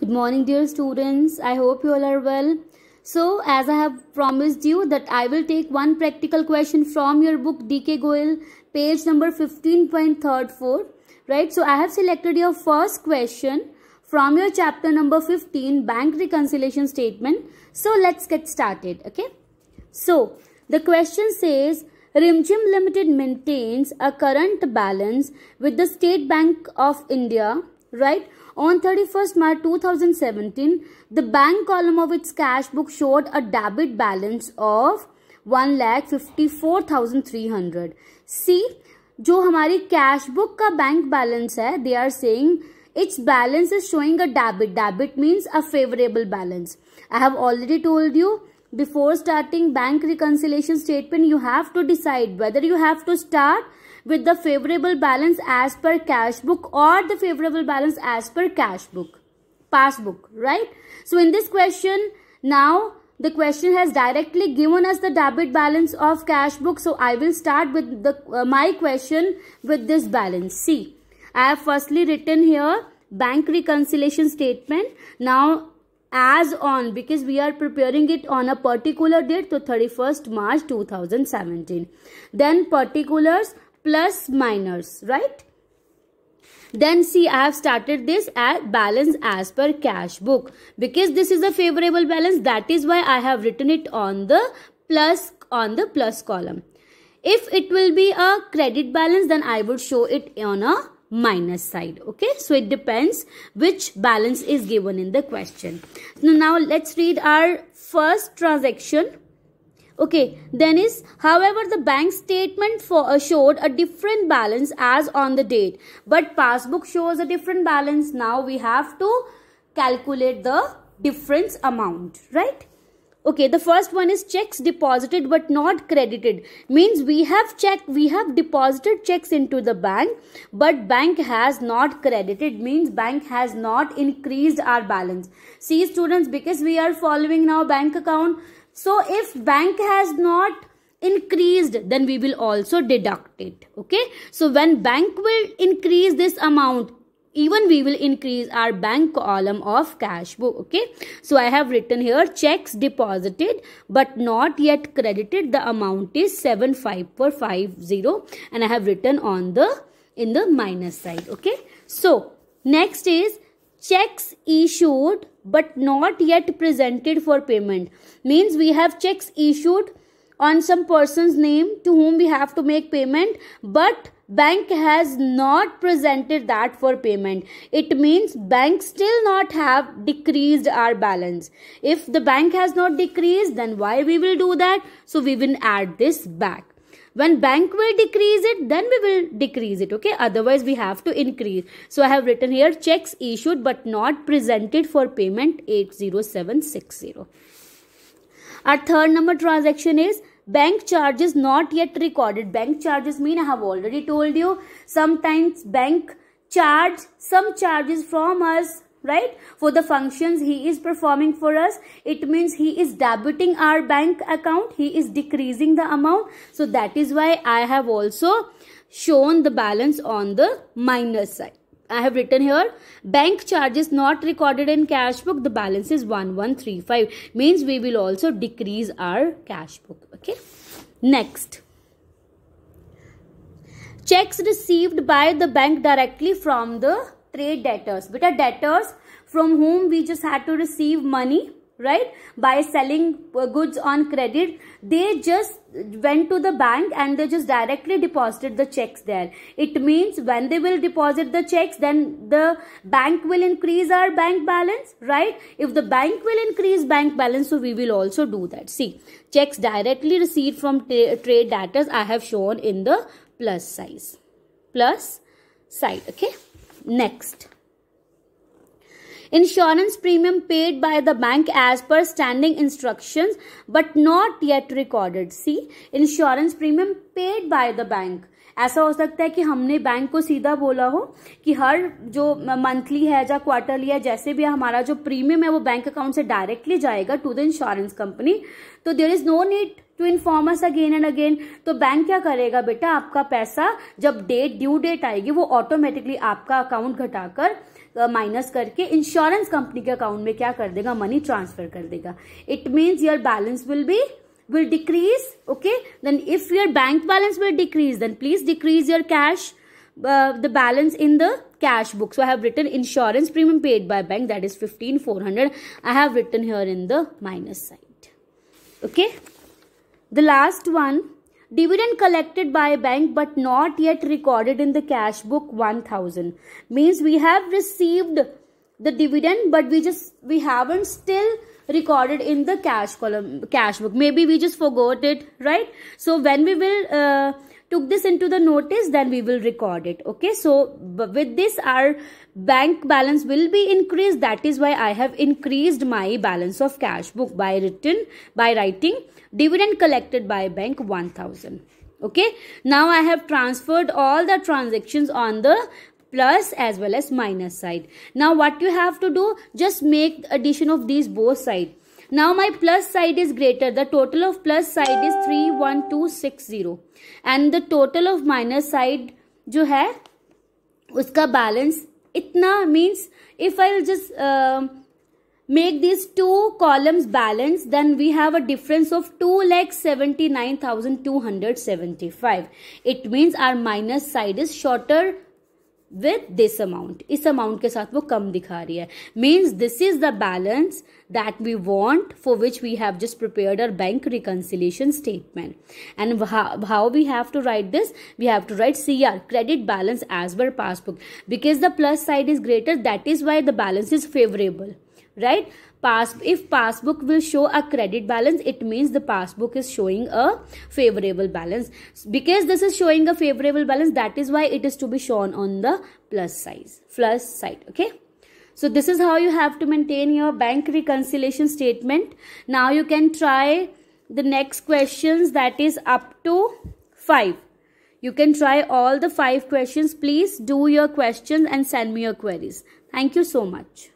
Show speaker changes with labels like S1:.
S1: good morning dear students i hope you all are well so as i have promised you that i will take one practical question from your book dk goel page number 15.34 right so i have selected your first question from your chapter number 15 bank reconciliation statement so let's get started okay so the question says Rimjim Limited maintains a current balance with the State Bank of India right? On 31st March 2017, the bank column of its cash book showed a debit balance of 1 lakh 54300 See, jo hamari cash book ka bank balance hai they are saying its balance is showing a debit debit means a favorable balance i have already told you before starting bank reconciliation statement you have to decide whether you have to start with the favorable balance as per cash book or the favorable balance as per cash book, passbook, right? So in this question, now the question has directly given us the debit balance of cash book. So I will start with the uh, my question with this balance. See, I have firstly written here bank reconciliation statement. Now as on because we are preparing it on a particular date to 31st march 2017 then particulars plus minus, right? Then see I have started this at balance as per cash book. Because this is a favorable balance that is why I have written it on the plus on the plus column. If it will be a credit balance then I would show it on a minus side okay so it depends which balance is given in the question so now let's read our first transaction Okay, then is however the bank statement for uh, showed a different balance as on the date, but passbook shows a different balance. Now we have to calculate the difference amount, right? Okay, the first one is checks deposited but not credited. Means we have checked, we have deposited checks into the bank, but bank has not credited. Means bank has not increased our balance. See students, because we are following now bank account, so if bank has not increased then we will also deduct it okay so when bank will increase this amount even we will increase our bank column of cash book okay so i have written here checks deposited but not yet credited the amount is 75450 and i have written on the in the minus side okay so next is checks issued but not yet presented for payment means we have checks issued on some person's name to whom we have to make payment but bank has not presented that for payment it means bank still not have decreased our balance if the bank has not decreased then why we will do that so we will add this back when bank will decrease it, then we will decrease it. Okay. Otherwise, we have to increase. So I have written here checks issued but not presented for payment 80760. Our third number transaction is bank charges not yet recorded. Bank charges mean I have already told you. Sometimes bank charge some charges from us right for the functions he is performing for us it means he is debiting our bank account he is decreasing the amount so that is why i have also shown the balance on the minus side I have written here bank charges not recorded in cash book the balance is 1135 means we will also decrease our cash book okay next checks received by the bank directly from the trade debtors beta debtors from whom we just had to receive money right by selling uh, goods on credit they just went to the bank and they just directly deposited the checks there it means when they will deposit the checks then the bank will increase our bank balance right if the bank will increase bank balance so we will also do that see checks directly received from trade debtors i have shown in the plus size plus side okay Next. Insurance premium paid by the bank as per standing instructions but not yet recorded. See, insurance premium paid by the bank ऐसा हो सकता है कि हमने bank को सीधा बोला हो कि हर जो मंथली है या क्वार्टरली है जैसे भी हमारा जो प्रीमियम है वो बैंक अकाउंट से डायरेक्टली जाएगा टू द इंश्योरेंस कंपनी तो there is no need to inform us again and again तो बैंक क्या करेगा बेटा आपका पैसा जब डेट ड्यू डेट आएगी वो ऑटोमेटिकली आपका अकाउंट घटाकर माइनस करके इंश्योरेंस कंपनी के अकाउंट में क्या कर देगा मनी ट्रांसफर कर देगा it means your balance will be will decrease okay then if your bank balance will decrease then please decrease your cash uh, the balance in the cash book so i have written insurance premium paid by bank that is 15400 i have written here in the minus side okay the last one dividend collected by bank but not yet recorded in the cash book 1000 means we have received the dividend but we just we haven't still recorded in the cash column cash book maybe we just forgot it right so when we will uh, took this into the notice then we will record it okay so with this our bank balance will be increased that is why i have increased my balance of cash book by written by writing dividend collected by bank 1000 okay now i have transferred all the transactions on the plus as well as minus side. Now what you have to do, just make addition of these both side. Now my plus side is greater. The total of plus side is 31260 and the total of minus side जो है उसका balance इतना if I will just uh, make these two columns balance, then we have a difference of 2 lakh 79275 it means our minus side is shorter with this amount इस amount के साथ वो कम दिखा रही है means this is the balance that we want for which we have just prepared our bank reconciliation statement and how we have to write this we have to write C R credit balance as per passbook because the plus side is greater that is why the balance is favourable right pass if passbook will show a credit balance it means the passbook is showing a favorable balance because this is showing a favorable balance that is why it is to be shown on the plus size plus side okay so this is how you have to maintain your bank reconciliation statement now you can try the next questions that is up to 5 you can try all the 5 questions please do your questions and send me your queries thank you so much